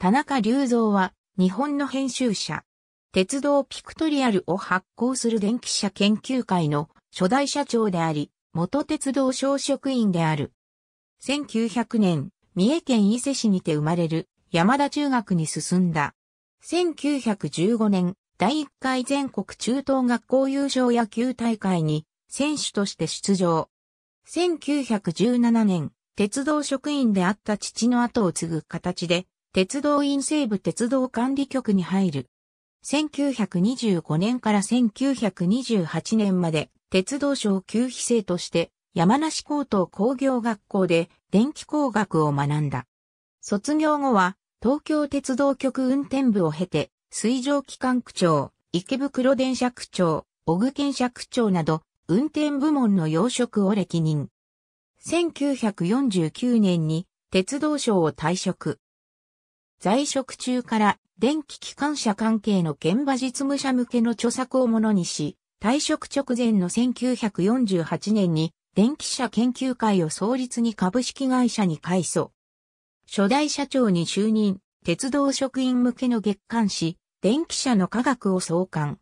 田中隆三は日本の編集者。鉄道ピクトリアルを発行する電気車研究会の初代社長であり、元鉄道小職員である。1900年、三重県伊勢市にて生まれる山田中学に進んだ。1915年、第1回全国中等学校優勝野球大会に選手として出場。1917年、鉄道職員であった父の後を継ぐ形で鉄道院西部鉄道管理局に入る。1925年から1928年まで鉄道省給費生として山梨高等工業学校で電気工学を学んだ。卒業後は東京鉄道局運転部を経て水上機関区長、池袋電車区長、小具県車区長など運転部門の要職を歴任。1949年に鉄道省を退職。在職中から電気機関車関係の現場実務者向けの著作をものにし、退職直前の1948年に電気車研究会を創立に株式会社に改装。初代社長に就任、鉄道職員向けの月刊誌、電気車の科学を創刊。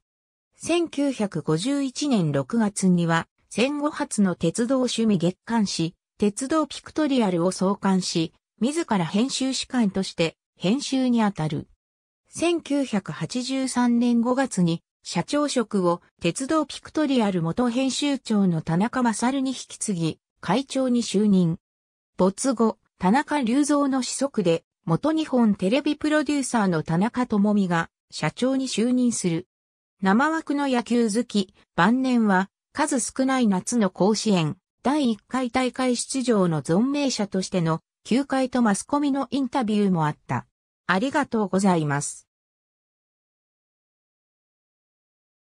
1951年6月には、戦後初の鉄道趣味月刊誌、鉄道ピクトリアルを創刊し、自ら編集士官として編集にあたる。1983年5月に社長職を鉄道ピクトリアル元編集長の田中勝に引き継ぎ、会長に就任。没後、田中隆三の子息で、元日本テレビプロデューサーの田中智美が社長に就任する。生枠の野球好き、晩年は数少ない夏の甲子園、第1回大会出場の存命者としての9回とマスコミのインタビューもあった。ありがとうございます。